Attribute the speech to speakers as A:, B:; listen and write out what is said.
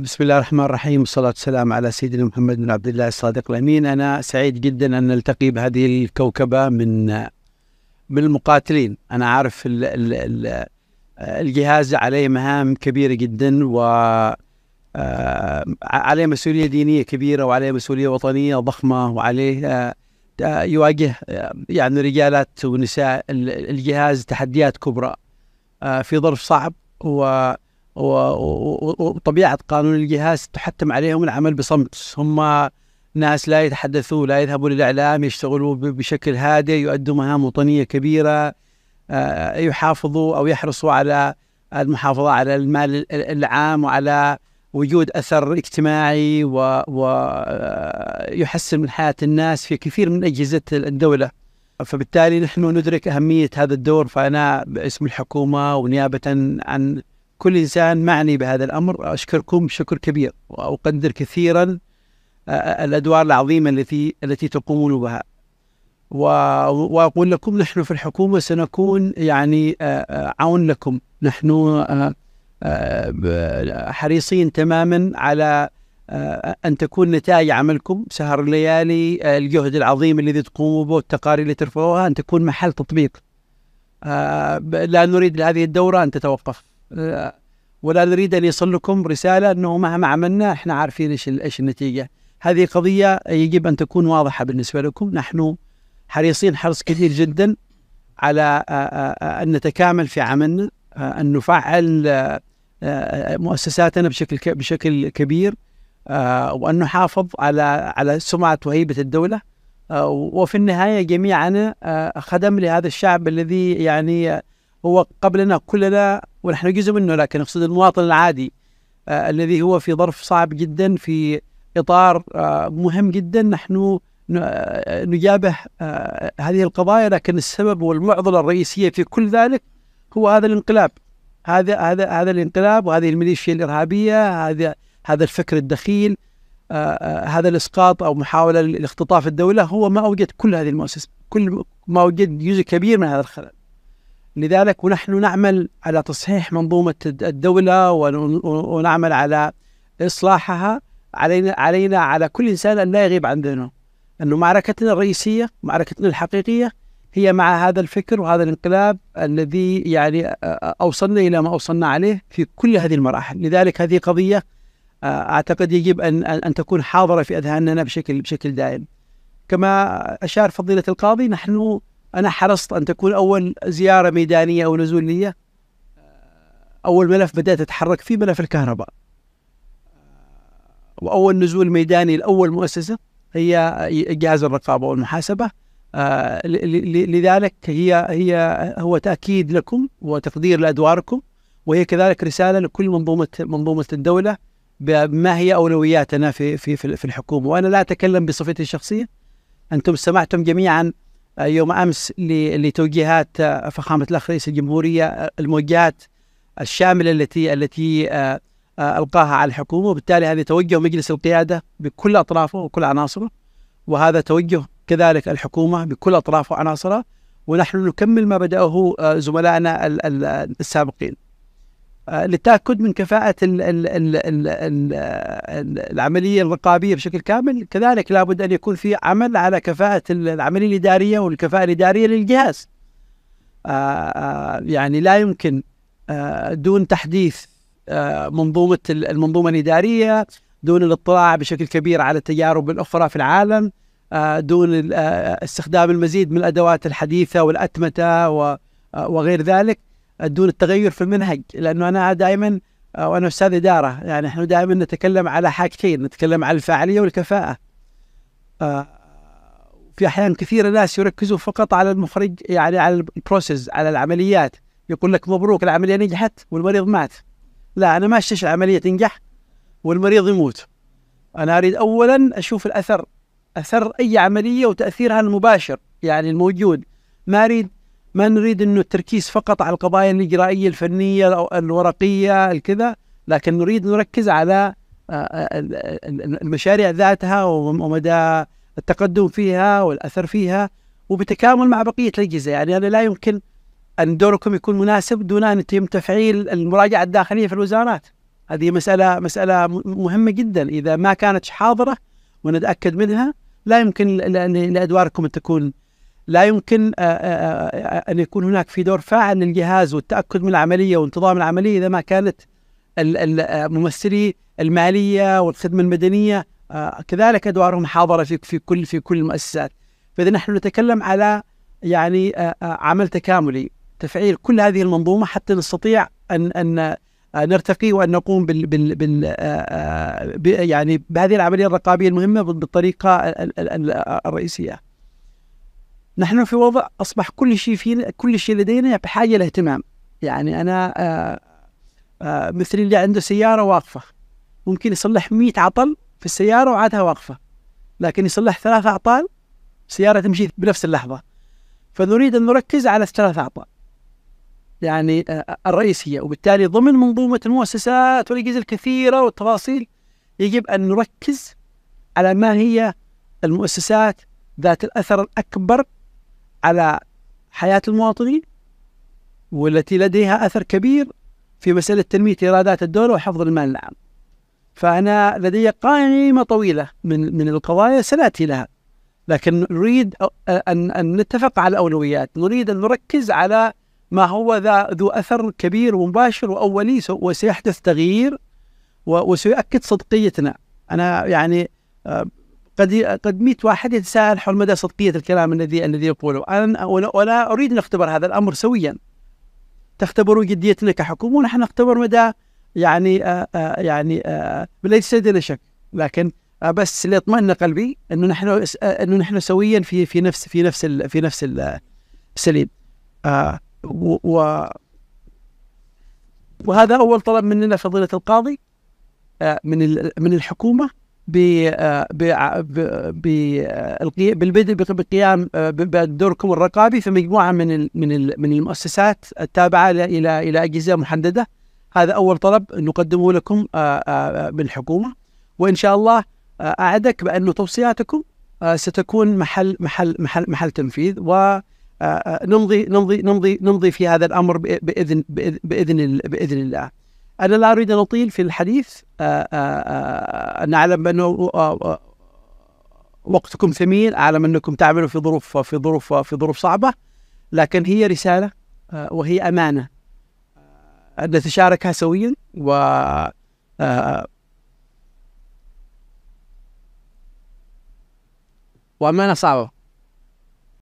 A: بسم الله الرحمن الرحيم والصلاة والسلام على سيدنا محمد بن عبد الله الصادق الأمين أنا سعيد جدا أن نلتقي بهذه الكوكبة من من المقاتلين أنا عارف ال ال الـ الجهاز عليه مهام كبيرة جدا و آه، عليه مسؤولية دينية كبيرة وعليه مسؤولية وطنية ضخمة وعليه آه، يواجه آه، يعني رجالات ونساء الجهاز تحديات كبرى في ظرف صعب و وطبيعه قانون الجهاز تحتم عليهم العمل بصمت هم ناس لا يتحدثون لا يذهبون للاعلام يشتغلوا بشكل هادئ يؤدوا مهام وطنيه كبيره آه، يحافظوا او يحرصوا على المحافظه على المال العام وعلى وجود اثر اجتماعي ويحسن آه، من حياه الناس في كثير من اجهزه الدوله فبالتالي نحن ندرك اهميه هذا الدور فانا باسم الحكومه ونيابه عن كل انسان معني بهذا الامر اشكركم شكر كبير واقدر كثيرا آه، آه، الادوار العظيمه التي التي تقومون بها. واقول لكم نحن في الحكومه سنكون يعني آه، عون لكم، نحن حريصين تماما على ان تكون نتائج عملكم سهر الليالي الجهد العظيم الذي تقوموا به والتقارير اللي ترفعوها ان تكون محل تطبيق. لا نريد لهذه الدوره ان تتوقف. ولا نريد ان يصل لكم رساله انه مهما عملنا احنا عارفين ايش ايش النتيجه. هذه قضيه يجب ان تكون واضحه بالنسبه لكم، نحن حريصين حرص كبير جدا على ان نتكامل في عملنا، ان نفعل مؤسساتنا بشكل بشكل كبير وان نحافظ على على سمعه وهيبه الدوله وفي النهايه جميعنا خدم لهذا الشعب الذي يعني هو قبلنا كلنا ونحن جزء منه لكن اقصد المواطن العادي آه الذي هو في ظرف صعب جدا في اطار آه مهم جدا نحن آه، نجابه آه هذه القضايا لكن السبب والمعضله الرئيسيه في كل ذلك هو هذا الانقلاب هذا هذا هذا الانقلاب وهذه الميليشيا الارهابيه هذا هذا الفكر الدخيل آه، آه، هذا الاسقاط او محاوله لاختطاف الدوله هو ما اوجد كل هذه المؤسسات كل ما اوجد جزء كبير من هذا الخلل لذلك ونحن نعمل على تصحيح منظومة الدولة ونعمل على إصلاحها علينا علينا على كل إنسان أن لا يغيب عن ذهنه أنه معركتنا الرئيسية معركتنا الحقيقية هي مع هذا الفكر وهذا الانقلاب الذي يعني أوصلنا إلى ما أوصلنا عليه في كل هذه المراحل لذلك هذه قضية أعتقد يجب أن أن تكون حاضرة في أذهاننا بشكل بشكل دائم كما أشار فضيلة القاضي نحن أنا حرصت أن تكون أول زيارة ميدانية أو نزول لي أول ملف بدأت أتحرك فيه ملف الكهرباء وأول نزول ميداني لأول مؤسسة هي جهاز الرقابة والمحاسبة آه، لذلك هي هي هو تأكيد لكم وتقدير لأدواركم وهي كذلك رسالة لكل منظومة منظومة الدولة بما هي أولوياتنا في في في الحكومة وأنا لا أتكلم بصفتي الشخصية أنتم سمعتم جميعا يوم امس لتوجيهات آه، فخامه الاخ رئيس الجمهوريه آه، الموجهات الشامله التي التي آه، القاها على الحكومه وبالتالي هذا توجه مجلس القياده بكل اطرافه وكل عناصره وهذا توجه كذلك الحكومه بكل اطرافه وعناصرها ونحن نكمل ما بداه زملائنا السابقين للتاكد آه، من كفاءه ال ال ال الـ الـ العمليه الرقابيه بشكل كامل كذلك لابد ان يكون في عمل على كفاءه العمليه الاداريه والكفاءه الاداريه للجهاز آه، آه، يعني لا يمكن دون تحديث منظومه المنظومه الاداريه دون الاطلاع بشكل كبير على التجارب الاخرى في العالم دون استخدام المزيد من الادوات الحديثه والاتمته وغير ذلك دون التغير في المنهج لانه انا دائما وانا استاذ اداره يعني احنا دائما نتكلم على حاجتين نتكلم على الفاعليه والكفاءه آه، في احيان كثيره ناس يركزوا فقط على المخرج يعني على البروسيس على العمليات يقول لك مبروك العمليه نجحت والمريض مات لا انا ما اشتش العمليه تنجح والمريض يموت انا اريد اولا اشوف الاثر اثر اي عمليه وتاثيرها المباشر يعني الموجود ما اريد ما نريد انه التركيز فقط على القضايا الاجرائيه الفنيه الورقيه الكذا لكن نريد نركز على آه، آه، المشاريع ذاتها ومدى التقدم فيها والاثر فيها وبتكامل مع بقيه الاجهزه يعني انا لا يمكن ان دوركم يكون مناسب دون ان يتم تفعيل المراجعه الداخليه في الوزارات هذه مساله مساله مهمه جدا اذا ما كانت حاضره ونتاكد منها لا يمكن لادواركم ان تكون لا يمكن آه، آه، آه، أن يكون هناك في دور فاعل للجهاز والتأكد من العملية وانتظام العملية إذا ما كانت ممثلي المالية والخدمة المدنية كذلك أدوارهم حاضرة في في كل في كل المؤسسات فإذا نحن نتكلم على يعني عمل تكاملي تفعيل كل هذه المنظومة حتى نستطيع أن أن نرتقي وأن نقوم بال, بال, بال يعني بهذه العملية الرقابية المهمة بالطريقة الرئيسية نحن في وضع اصبح كل شيء فينا كل شيء لدينا بحاجه لاهتمام يعني انا آآ آه،, آه مثل اللي عنده سياره واقفه ممكن يصلح 100 عطل في السياره وعادها واقفه لكن يصلح ثلاث اعطال سياره تمشي بنفس اللحظه فنريد ان نركز على الثلاث اعطال يعني آه، آه، الرئيسيه وبالتالي ضمن منظومه المؤسسات والاجهزه الكثيره والتفاصيل يجب ان نركز على ما هي المؤسسات ذات الاثر الاكبر على حياة المواطنين والتي لديها أثر كبير في مسألة تنمية إيرادات الدولة وحفظ المال العام فأنا لدي قائمة طويلة من من القضايا سنأتي لها لكن نريد أن أن نتفق على الأولويات نريد أن نركز على ما هو ذا ذو أثر كبير ومباشر وأولي وسيحدث تغيير وسيؤكد صدقيتنا أنا يعني آه، قد قد 100 واحد يتساءل حول مدى صدقيه الكلام الذي الذي يقوله، انا ولا اريد ان اختبر هذا الامر سويا. تختبروا جديتنا كحكومه ونحن نختبر مدى يعني آآ آه، آه، يعني آآ آه، ليس لدينا شك، لكن بس ليطمئن قلبي انه نحن انه نحن سويا في في نفس في نفس في نفس السليم. و وهذا اول طلب مننا فضيله القاضي من من الحكومه آه، آه، آه، بالبدء بقيام بدوركم الرقابي في مجموعه من من من المؤسسات التابعه الى الى اجهزه محدده هذا اول طلب نقدمه لكم بالحكومه وان شاء الله اعدك بان توصياتكم ستكون محل محل محل محل تنفيذ ونمضي نمضي نمضي نمضي في هذا الامر باذن باذن, بإذن الله. أنا لا أريد أن أطيل في الحديث آه، آه، آه، أنا أعلم أنه وقتكم ثمين أعلم أنكم تعملوا في ظروف في ظروف في ظروف صعبة لكن هي رسالة وهي أمانة أن نتشاركها سويا و وأمانة صعبة